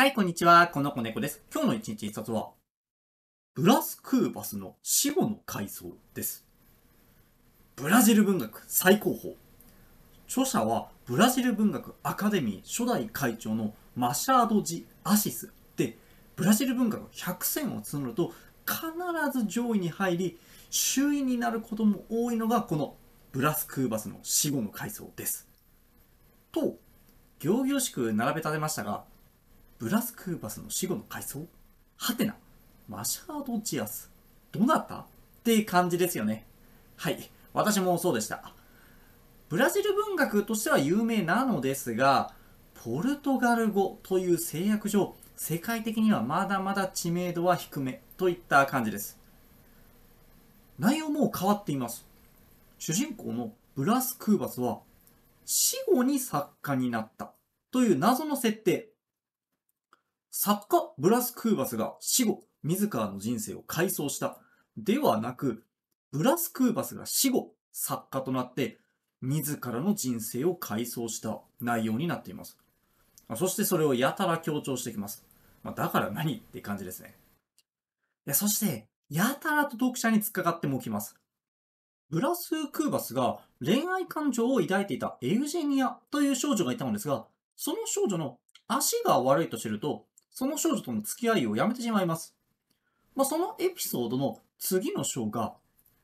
はい、こんにちは。この子猫です。今日の一日一冊は、ブラスクーバスの死後の回想です。ブラジル文学最高峰。著者は、ブラジル文学アカデミー初代会長のマシャード・ジ・アシスで、ブラジル文学100選を募ると、必ず上位に入り、首位になることも多いのが、このブラスクーバスの死後の回想です。と、行々しく並べ立てましたが、ブラスクーバスの死後の回想はてなマシャード・ジアスどなたって感じですよねはい私もそうでしたブラジル文学としては有名なのですがポルトガル語という制約上世界的にはまだまだ知名度は低めといった感じです内容も変わっています主人公のブラス・クーバスは死後に作家になったという謎の設定作家ブラス・クーバスが死後、自らの人生を回想した。ではなく、ブラス・クーバスが死後、作家となって、自らの人生を回想した内容になっています。そしてそれをやたら強調してきます。まあ、だから何って感じですね。いや、そして、やたらと読者に突っかかってもきます。ブラス・クーバスが恋愛感情を抱いていたエウジェニアという少女がいたのですが、その少女の足が悪いと知ると、その少女との付き合いをやめてしまいます。まあ、そのエピソードの次の章が、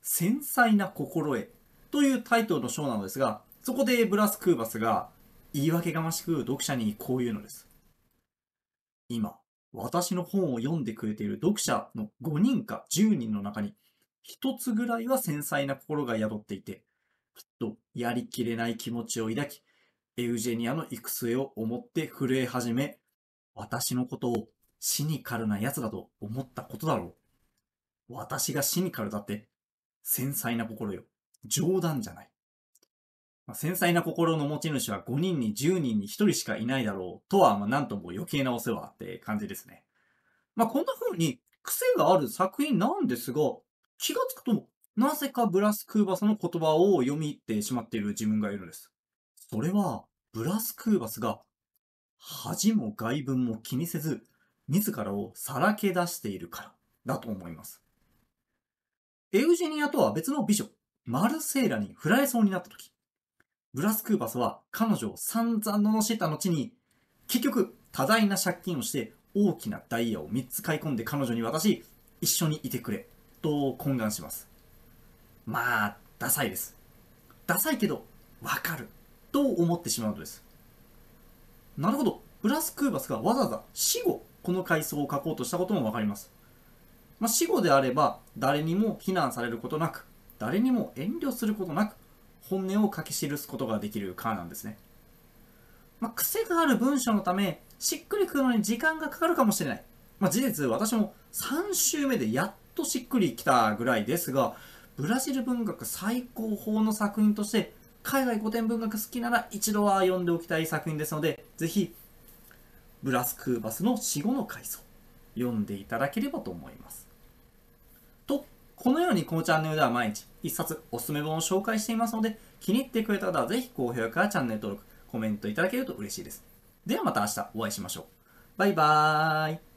繊細な心得というタイトルの章なのですが、そこでブラス・クーバスが言い訳がましく読者にこう言うのです。今、私の本を読んでくれている読者の5人か10人の中に、1つぐらいは繊細な心が宿っていて、きっとやりきれない気持ちを抱き、エウジェニアの行く末を思って震え始め、私のことをシニカルな奴だと思ったことだろう。私がシニカルだって、繊細な心よ。冗談じゃない。まあ、繊細な心の持ち主は5人に10人に1人しかいないだろうとは、まあ、なんとも余計なお世話って感じですね。まあ、こんな風に癖がある作品なんですが、気がつくと、なぜかブラス・クーバスの言葉を読み入ってしまっている自分がいるんです。それは、ブラス・クーバスが恥も外分も気にせず、自らをさらけ出しているからだと思います。エウジニアとは別の美女、マルセイラに振られそうになった時、ブラスクーパスは彼女を散々罵った後に、結局多大な借金をして大きなダイヤを3つ買い込んで彼女に渡し、一緒にいてくれ、と懇願します。まあ、ダサいです。ダサいけど、わかる、と思ってしまうのです。なるほど。ブラス・クーバスがわざわざ死後、この階層を書こうとしたこともわかります。まあ、死後であれば、誰にも非難されることなく、誰にも遠慮することなく、本音を書き記すことができるかなんですね。まあ、癖がある文章のため、しっくりくるのに時間がかかるかもしれない。まあ、事実、私も3週目でやっとしっくりきたぐらいですが、ブラジル文学最高峰の作品として海外古典文学好きなら一度は読んでおきたい作品ですので、ぜひ、ブラス・クーバスの死後の回想、読んでいただければと思います。と、このようにこのチャンネルでは毎日1冊おすすめ本を紹介していますので、気に入ってくれた方はぜひ高評価やチャンネル登録、コメントいただけると嬉しいです。ではまた明日お会いしましょう。バイバーイ。